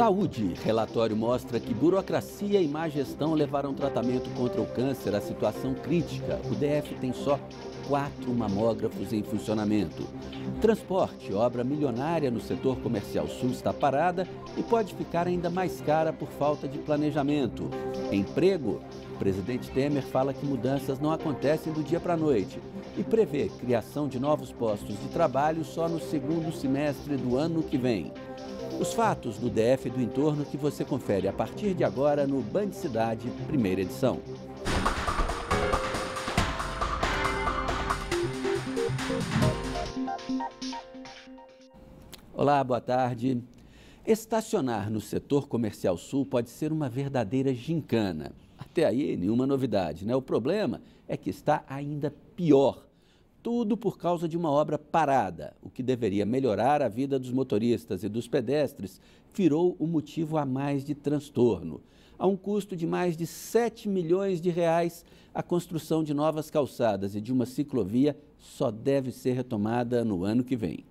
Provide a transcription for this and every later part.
Saúde. Relatório mostra que burocracia e má gestão levaram tratamento contra o câncer à situação crítica. O DF tem só quatro mamógrafos em funcionamento. Transporte, obra milionária no setor comercial sul, está parada e pode ficar ainda mais cara por falta de planejamento. Emprego, o presidente Temer fala que mudanças não acontecem do dia para a noite e prevê criação de novos postos de trabalho só no segundo semestre do ano que vem. Os fatos do DF e do entorno que você confere a partir de agora no Band Cidade, primeira edição. Olá, boa tarde. Estacionar no setor comercial sul pode ser uma verdadeira gincana. Até aí, nenhuma novidade, né? O problema é que está ainda pior tudo por causa de uma obra parada, o que deveria melhorar a vida dos motoristas e dos pedestres, virou o um motivo a mais de transtorno. A um custo de mais de 7 milhões de reais, a construção de novas calçadas e de uma ciclovia só deve ser retomada no ano que vem.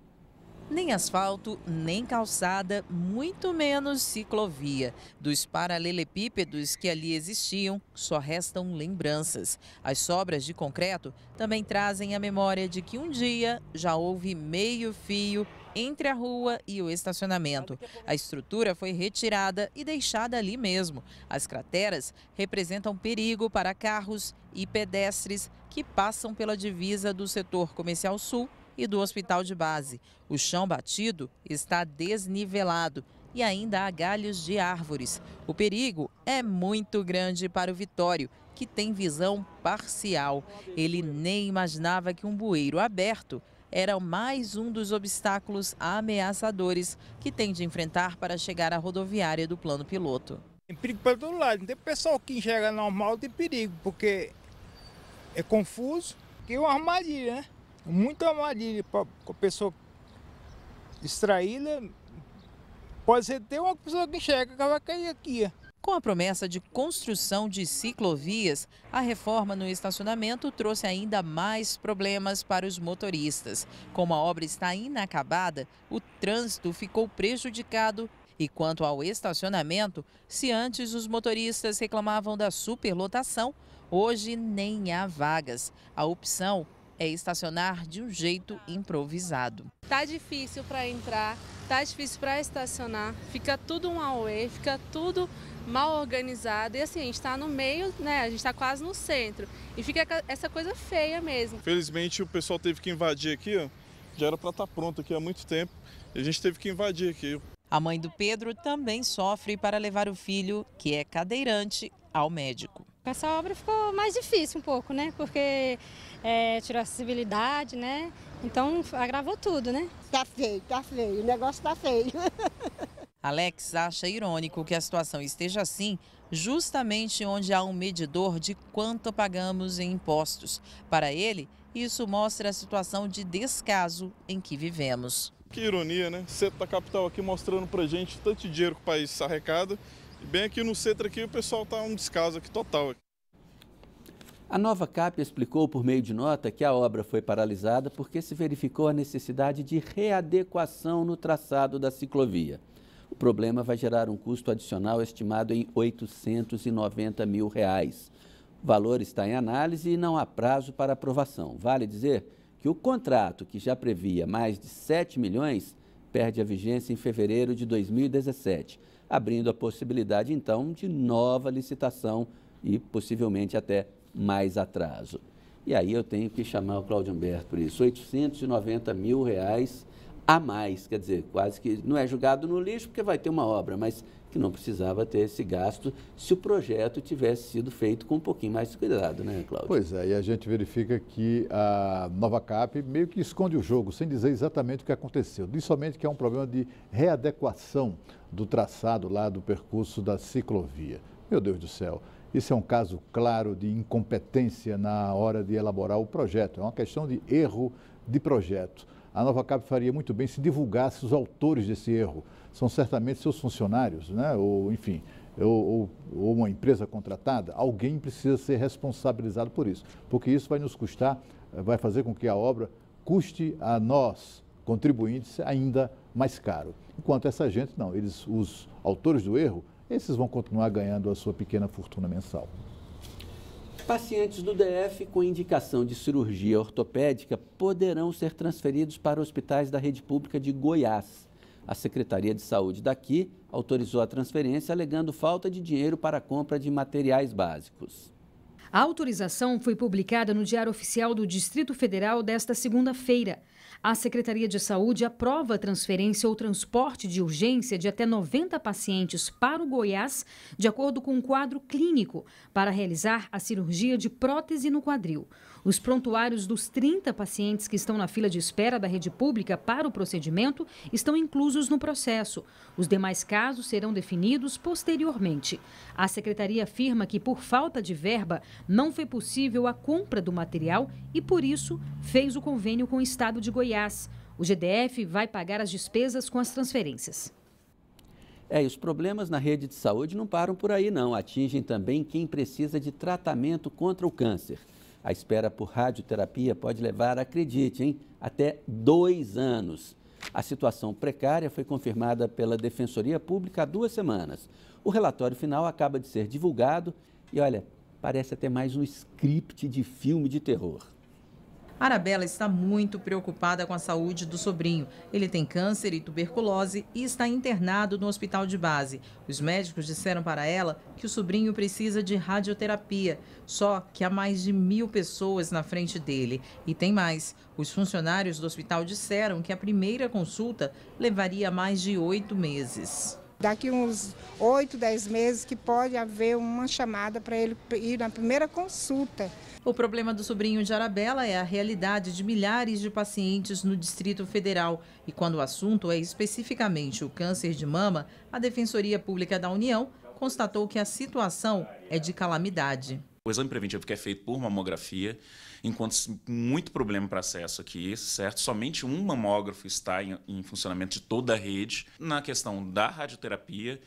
Nem asfalto, nem calçada, muito menos ciclovia. Dos paralelepípedos que ali existiam, só restam lembranças. As sobras de concreto também trazem a memória de que um dia já houve meio fio entre a rua e o estacionamento. A estrutura foi retirada e deixada ali mesmo. As crateras representam perigo para carros e pedestres que passam pela divisa do setor comercial sul e do hospital de base. O chão batido está desnivelado e ainda há galhos de árvores. O perigo é muito grande para o Vitório, que tem visão parcial. Ele nem imaginava que um bueiro aberto era mais um dos obstáculos ameaçadores que tem de enfrentar para chegar à rodoviária do plano piloto. Tem perigo para todo lado. Tem pessoal que enxerga normal, tem perigo, porque é confuso. Que é uma armadilha, né? muito armadilha para a pessoa extraída. Pode ser ter uma pessoa que enxerga que vai cair aqui. Com a promessa de construção de ciclovias, a reforma no estacionamento trouxe ainda mais problemas para os motoristas. Como a obra está inacabada, o trânsito ficou prejudicado e quanto ao estacionamento, se antes os motoristas reclamavam da superlotação, hoje nem há vagas. A opção é estacionar de um jeito improvisado. Tá difícil para entrar, tá difícil para estacionar, fica tudo um auê, fica tudo mal organizado. E assim, a gente está no meio, né? A gente está quase no centro. E fica essa coisa feia mesmo. Felizmente o pessoal teve que invadir aqui, ó. Já era para estar tá pronto aqui há muito tempo. E a gente teve que invadir aqui. A mãe do Pedro também sofre para levar o filho, que é cadeirante, ao médico essa obra ficou mais difícil um pouco, né? Porque é, tirou a acessibilidade, né? Então agravou tudo, né? Tá feio, tá feio, o negócio tá feio. Alex acha irônico que a situação esteja assim, justamente onde há um medidor de quanto pagamos em impostos. Para ele, isso mostra a situação de descaso em que vivemos. Que ironia, né? Centro da capital aqui mostrando pra gente tanto dinheiro que o país arrecada e bem aqui no centro aqui o pessoal está um descaso aqui total. A nova CAP explicou por meio de nota que a obra foi paralisada porque se verificou a necessidade de readequação no traçado da ciclovia. O problema vai gerar um custo adicional estimado em 890 mil reais. O valor está em análise e não há prazo para aprovação. Vale dizer que o contrato, que já previa mais de 7 milhões, perde a vigência em fevereiro de 2017 abrindo a possibilidade, então, de nova licitação e possivelmente até mais atraso. E aí eu tenho que chamar o Cláudio Humberto por isso. 890 mil reais a mais, quer dizer, quase que não é julgado no lixo porque vai ter uma obra, mas que não precisava ter esse gasto se o projeto tivesse sido feito com um pouquinho mais de cuidado, né, Cláudio? Pois é, e a gente verifica que a nova CAP meio que esconde o jogo, sem dizer exatamente o que aconteceu. Diz somente que é um problema de readequação do traçado lá do percurso da ciclovia. Meu Deus do céu, isso é um caso claro de incompetência na hora de elaborar o projeto, é uma questão de erro de projeto. A Nova CAP faria muito bem se divulgasse os autores desse erro são certamente seus funcionários, né? ou enfim, ou, ou, ou uma empresa contratada, alguém precisa ser responsabilizado por isso, porque isso vai nos custar, eh, vai fazer com que a obra custe a nós, contribuintes, ainda mais caro. Enquanto essa gente, não, eles, os autores do erro, esses vão continuar ganhando a sua pequena fortuna mensal. Pacientes do DF com indicação de cirurgia ortopédica poderão ser transferidos para hospitais da rede pública de Goiás. A Secretaria de Saúde daqui autorizou a transferência alegando falta de dinheiro para a compra de materiais básicos. A autorização foi publicada no Diário Oficial do Distrito Federal desta segunda-feira. A Secretaria de Saúde aprova a transferência ou transporte de urgência de até 90 pacientes para o Goiás, de acordo com um quadro clínico, para realizar a cirurgia de prótese no quadril. Os prontuários dos 30 pacientes que estão na fila de espera da rede pública para o procedimento estão inclusos no processo. Os demais casos serão definidos posteriormente. A secretaria afirma que, por falta de verba, não foi possível a compra do material e, por isso, fez o convênio com o Estado de Goiás. O GDF vai pagar as despesas com as transferências. É, e os problemas na rede de saúde não param por aí, não. Atingem também quem precisa de tratamento contra o câncer. A espera por radioterapia pode levar, acredite, hein, até dois anos. A situação precária foi confirmada pela Defensoria Pública há duas semanas. O relatório final acaba de ser divulgado e, olha, parece até mais um script de filme de terror. Arabella está muito preocupada com a saúde do sobrinho. Ele tem câncer e tuberculose e está internado no hospital de base. Os médicos disseram para ela que o sobrinho precisa de radioterapia, só que há mais de mil pessoas na frente dele. E tem mais: os funcionários do hospital disseram que a primeira consulta levaria mais de oito meses daqui uns 8, 10 meses que pode haver uma chamada para ele ir na primeira consulta. O problema do sobrinho de Arabella é a realidade de milhares de pacientes no Distrito Federal. E quando o assunto é especificamente o câncer de mama, a Defensoria Pública da União constatou que a situação é de calamidade. O exame preventivo que é feito por mamografia, enquanto muito problema para acesso aqui, certo? Somente um mamógrafo está em, em funcionamento de toda a rede. Na questão da radioterapia,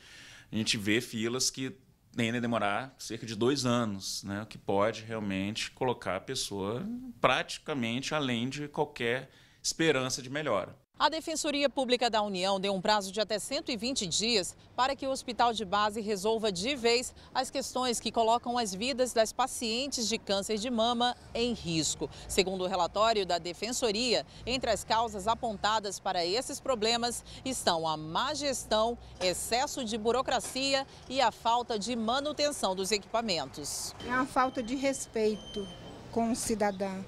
a gente vê filas que tendem a demorar cerca de dois anos, né? o que pode realmente colocar a pessoa praticamente além de qualquer esperança de melhora. A Defensoria Pública da União deu um prazo de até 120 dias para que o hospital de base resolva de vez as questões que colocam as vidas das pacientes de câncer de mama em risco. Segundo o relatório da Defensoria, entre as causas apontadas para esses problemas estão a má gestão, excesso de burocracia e a falta de manutenção dos equipamentos. É uma falta de respeito com o cidadão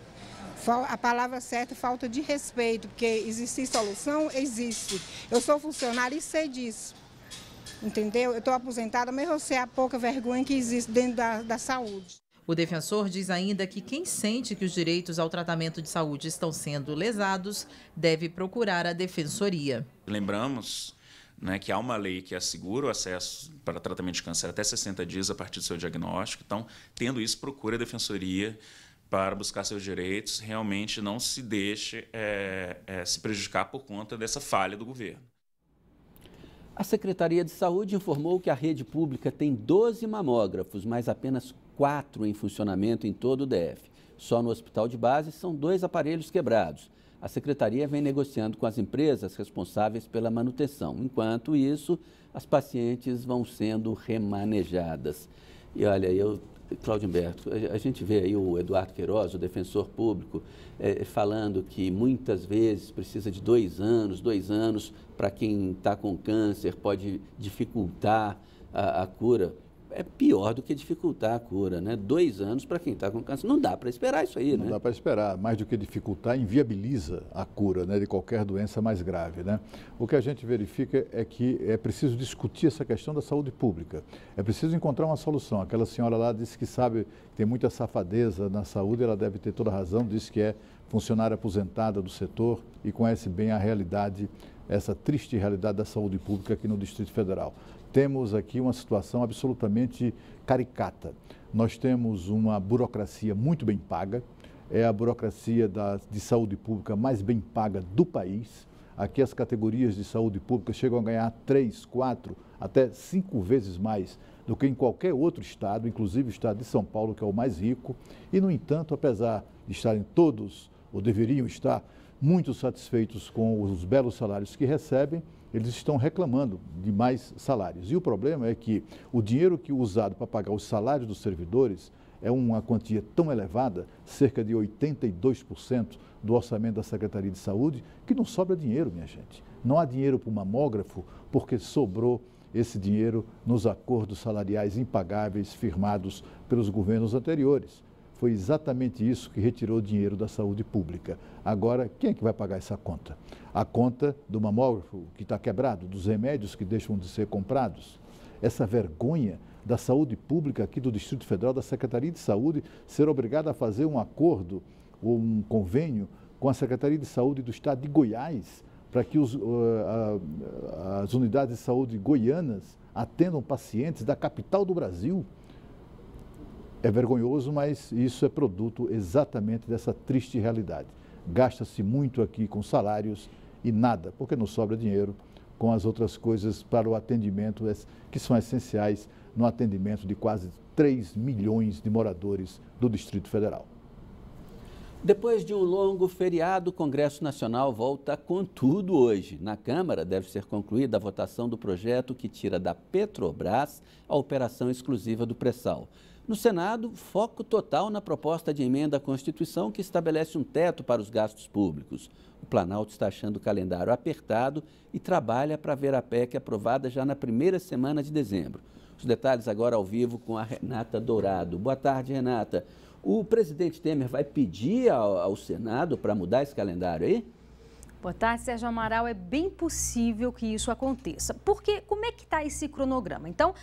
a palavra certa, é falta de respeito, porque existe solução, existe. Eu sou funcionário e sei disso. Entendeu? Eu estou aposentada, mas eu sei a pouca vergonha que existe dentro da, da saúde. O defensor diz ainda que quem sente que os direitos ao tratamento de saúde estão sendo lesados deve procurar a defensoria. Lembramos né, que há uma lei que assegura o acesso para tratamento de câncer até 60 dias a partir do seu diagnóstico. Então, tendo isso, procure a defensoria para buscar seus direitos realmente não se deixe é, é, se prejudicar por conta dessa falha do governo. A Secretaria de Saúde informou que a rede pública tem 12 mamógrafos, mas apenas quatro em funcionamento em todo o DF. Só no hospital de base são dois aparelhos quebrados. A secretaria vem negociando com as empresas responsáveis pela manutenção. Enquanto isso, as pacientes vão sendo remanejadas. E olha, eu, Cláudio Humberto, a, gente vê aí o Eduardo Queiroz, o defensor público, é, falando que muitas vezes precisa de dois anos, dois anos para quem está com câncer, pode dificultar a, a cura é pior do que dificultar a cura, né? Dois anos para quem está com câncer. Não dá para esperar isso aí, Não né? dá para esperar. Mais do que dificultar, inviabiliza a cura né, de qualquer doença mais grave, né? O que a gente verifica é que é preciso discutir essa questão da saúde pública. É preciso encontrar uma solução. Aquela senhora lá disse que sabe que tem muita safadeza na saúde, ela deve ter toda razão, disse que é funcionária aposentada do setor e conhece bem a realidade, essa triste realidade da saúde pública aqui no Distrito Federal temos aqui uma situação absolutamente caricata. Nós temos uma burocracia muito bem paga, é a burocracia da, de saúde pública mais bem paga do país. Aqui as categorias de saúde pública chegam a ganhar três, quatro, até cinco vezes mais do que em qualquer outro estado, inclusive o estado de São Paulo, que é o mais rico. E, no entanto, apesar de estarem todos, ou deveriam estar, muito satisfeitos com os belos salários que recebem, eles estão reclamando de mais salários. E o problema é que o dinheiro que é usado para pagar os salários dos servidores é uma quantia tão elevada, cerca de 82% do orçamento da Secretaria de Saúde, que não sobra dinheiro, minha gente. Não há dinheiro para o mamógrafo, porque sobrou esse dinheiro nos acordos salariais impagáveis firmados pelos governos anteriores. Foi exatamente isso que retirou o dinheiro da saúde pública. Agora, quem é que vai pagar essa conta? A conta do mamógrafo que está quebrado, dos remédios que deixam de ser comprados? Essa vergonha da saúde pública aqui do Distrito Federal, da Secretaria de Saúde, ser obrigada a fazer um acordo ou um convênio com a Secretaria de Saúde do Estado de Goiás para que os, uh, uh, as unidades de saúde goianas atendam pacientes da capital do Brasil. É vergonhoso, mas isso é produto exatamente dessa triste realidade. Gasta-se muito aqui com salários e nada, porque não sobra dinheiro com as outras coisas para o atendimento, que são essenciais no atendimento de quase 3 milhões de moradores do Distrito Federal. Depois de um longo feriado, o Congresso Nacional volta com tudo hoje. Na Câmara deve ser concluída a votação do projeto que tira da Petrobras a operação exclusiva do pré-sal. No Senado, foco total na proposta de emenda à Constituição que estabelece um teto para os gastos públicos. O Planalto está achando o calendário apertado e trabalha para ver a PEC aprovada já na primeira semana de dezembro. Os detalhes agora ao vivo com a Renata Dourado. Boa tarde, Renata. O presidente Temer vai pedir ao, ao Senado para mudar esse calendário aí? Boa tarde, tá? Sérgio Amaral. É bem possível que isso aconteça. Porque como é que está esse cronograma? Então,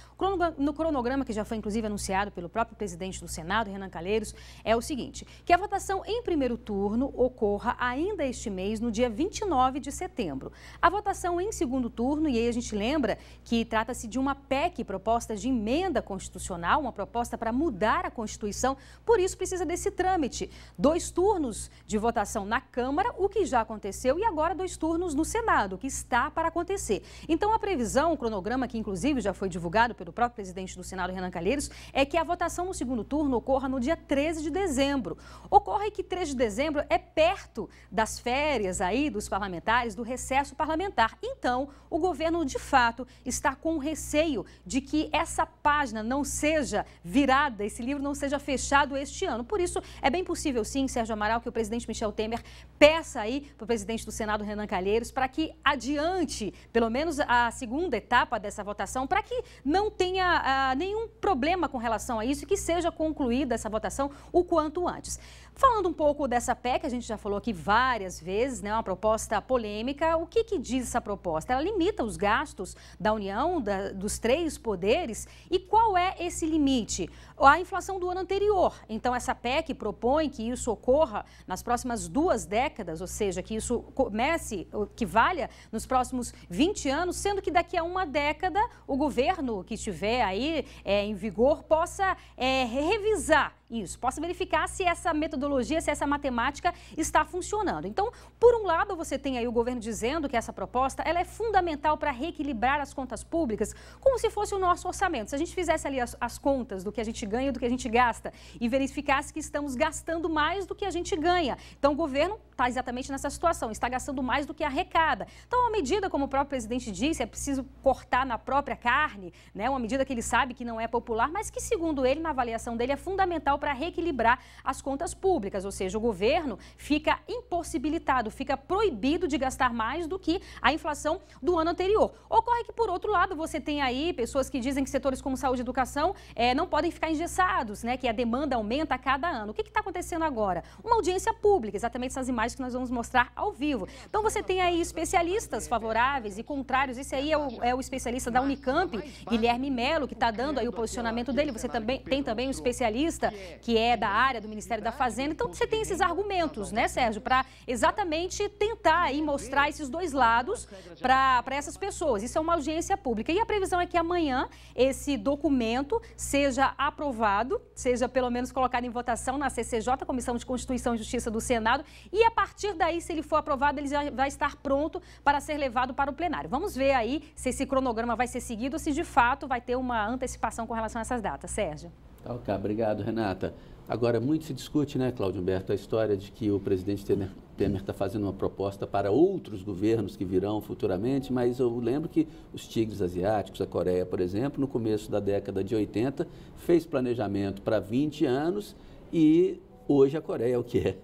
no cronograma que já foi inclusive anunciado pelo próprio presidente do Senado, Renan Calheiros, é o seguinte: que a votação em primeiro turno ocorra ainda este mês, no dia 29 de setembro. A votação em segundo turno, e aí a gente lembra que trata-se de uma PEC, proposta de emenda constitucional, uma proposta para mudar a Constituição, por isso precisa desse trâmite. Dois turnos de votação na Câmara, o que já aconteceu e agora dois turnos no Senado, que está para acontecer. Então, a previsão, o cronograma que inclusive já foi divulgado pelo próprio presidente do Senado, Renan Calheiros, é que a votação no segundo turno ocorra no dia 13 de dezembro. Ocorre que 3 de dezembro é perto das férias aí dos parlamentares, do recesso parlamentar. Então, o governo, de fato, está com receio de que essa página não seja virada, esse livro não seja fechado este ano. Por isso, é bem possível, sim, Sérgio Amaral, que o presidente Michel Temer peça aí para o presidente do do Senado, Renan Calheiros, para que adiante, pelo menos a segunda etapa dessa votação, para que não tenha ah, nenhum problema com relação a isso e que seja concluída essa votação o quanto antes. Falando um pouco dessa PEC, a gente já falou aqui várias vezes, né, uma proposta polêmica. O que, que diz essa proposta? Ela limita os gastos da União, da, dos três poderes. E qual é esse limite? A inflação do ano anterior. Então, essa PEC propõe que isso ocorra nas próximas duas décadas, ou seja, que isso comece, que valha nos próximos 20 anos, sendo que daqui a uma década o governo que estiver aí é, em vigor possa é, revisar isso, possa verificar se essa metodologia metodologia, se essa matemática está funcionando. Então, por um lado, você tem aí o governo dizendo que essa proposta ela é fundamental para reequilibrar as contas públicas, como se fosse o nosso orçamento. Se a gente fizesse ali as, as contas do que a gente ganha e do que a gente gasta e verificasse que estamos gastando mais do que a gente ganha. Então, o governo está exatamente nessa situação, está gastando mais do que arrecada. Então, a medida, como o próprio presidente disse, é preciso cortar na própria carne, né? uma medida que ele sabe que não é popular, mas que, segundo ele, na avaliação dele, é fundamental para reequilibrar as contas públicas públicas, ou seja, o governo fica impossibilitado, fica proibido de gastar mais do que a inflação do ano anterior. Ocorre que, por outro lado, você tem aí pessoas que dizem que setores como saúde e educação é, não podem ficar engessados, né? Que a demanda aumenta a cada ano. O que está acontecendo agora? Uma audiência pública, exatamente essas imagens que nós vamos mostrar ao vivo. Então você tem aí especialistas favoráveis e contrários. Esse aí é o, é o especialista da Unicamp, Guilherme Melo, que está dando aí o posicionamento dele. Você também tem também um especialista que é da área do Ministério da Fazenda. Então você tem esses argumentos, né, Sérgio, para exatamente tentar aí mostrar esses dois lados para essas pessoas. Isso é uma audiência pública. E a previsão é que amanhã esse documento seja aprovado, seja pelo menos colocado em votação na CCJ, Comissão de Constituição e Justiça do Senado, e a partir daí, se ele for aprovado, ele já vai estar pronto para ser levado para o plenário. Vamos ver aí se esse cronograma vai ser seguido ou se de fato vai ter uma antecipação com relação a essas datas. Sérgio. Tá, ok, obrigado, Renata. Agora, muito se discute, né, Cláudio Humberto, a história de que o presidente Temer está fazendo uma proposta para outros governos que virão futuramente, mas eu lembro que os tigres asiáticos, a Coreia, por exemplo, no começo da década de 80, fez planejamento para 20 anos e hoje a Coreia é o que é.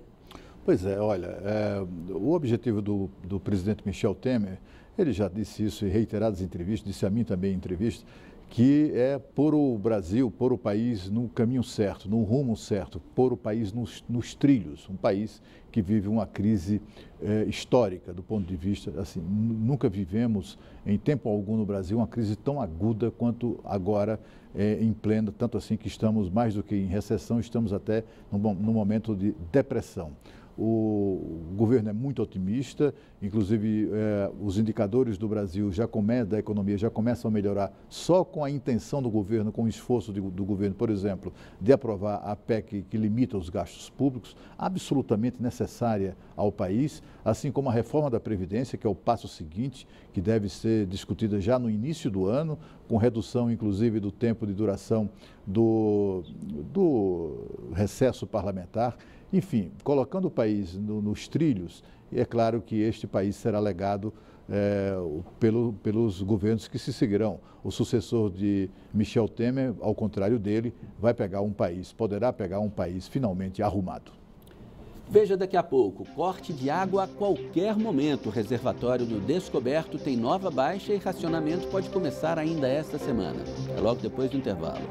Pois é, olha, é, o objetivo do, do presidente Michel Temer, ele já disse isso em reiteradas entrevistas, disse a mim também em entrevista, que é pôr o Brasil, pôr o país no caminho certo, no rumo certo, pôr o país nos, nos trilhos, um país que vive uma crise eh, histórica do ponto de vista assim nunca vivemos em tempo algum no Brasil uma crise tão aguda quanto agora eh, em plena tanto assim que estamos mais do que em recessão estamos até no, no momento de depressão o governo é muito otimista, inclusive eh, os indicadores do Brasil já come, da economia já começam a melhorar só com a intenção do governo, com o esforço de, do governo, por exemplo, de aprovar a PEC que limita os gastos públicos, absolutamente necessária ao país assim como a reforma da Previdência, que é o passo seguinte, que deve ser discutida já no início do ano, com redução, inclusive, do tempo de duração do, do recesso parlamentar. Enfim, colocando o país no, nos trilhos, é claro que este país será legado é, pelo, pelos governos que se seguirão. O sucessor de Michel Temer, ao contrário dele, vai pegar um país, poderá pegar um país finalmente arrumado. Veja daqui a pouco, corte de água a qualquer momento. O reservatório do Descoberto tem nova baixa e racionamento pode começar ainda esta semana. É logo depois do intervalo.